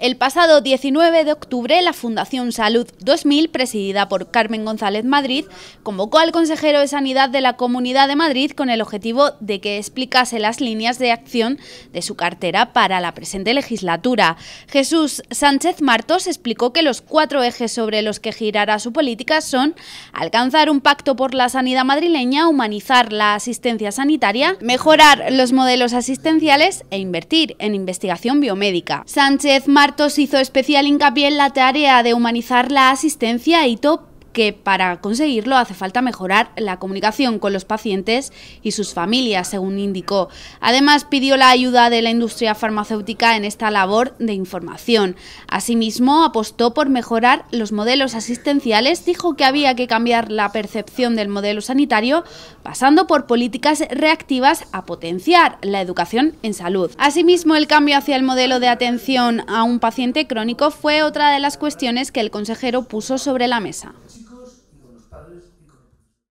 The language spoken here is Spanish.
El pasado 19 de octubre, la Fundación Salud 2000, presidida por Carmen González Madrid, convocó al consejero de Sanidad de la Comunidad de Madrid con el objetivo de que explicase las líneas de acción de su cartera para la presente legislatura. Jesús Sánchez Martos explicó que los cuatro ejes sobre los que girará su política son alcanzar un pacto por la sanidad madrileña, humanizar la asistencia sanitaria, mejorar los modelos asistenciales e invertir en investigación biomédica. Sánchez Martos hizo especial hincapié en la tarea de humanizar la asistencia y top que para conseguirlo hace falta mejorar la comunicación con los pacientes y sus familias, según indicó. Además, pidió la ayuda de la industria farmacéutica en esta labor de información. Asimismo, apostó por mejorar los modelos asistenciales, dijo que había que cambiar la percepción del modelo sanitario, pasando por políticas reactivas a potenciar la educación en salud. Asimismo, el cambio hacia el modelo de atención a un paciente crónico fue otra de las cuestiones que el consejero puso sobre la mesa.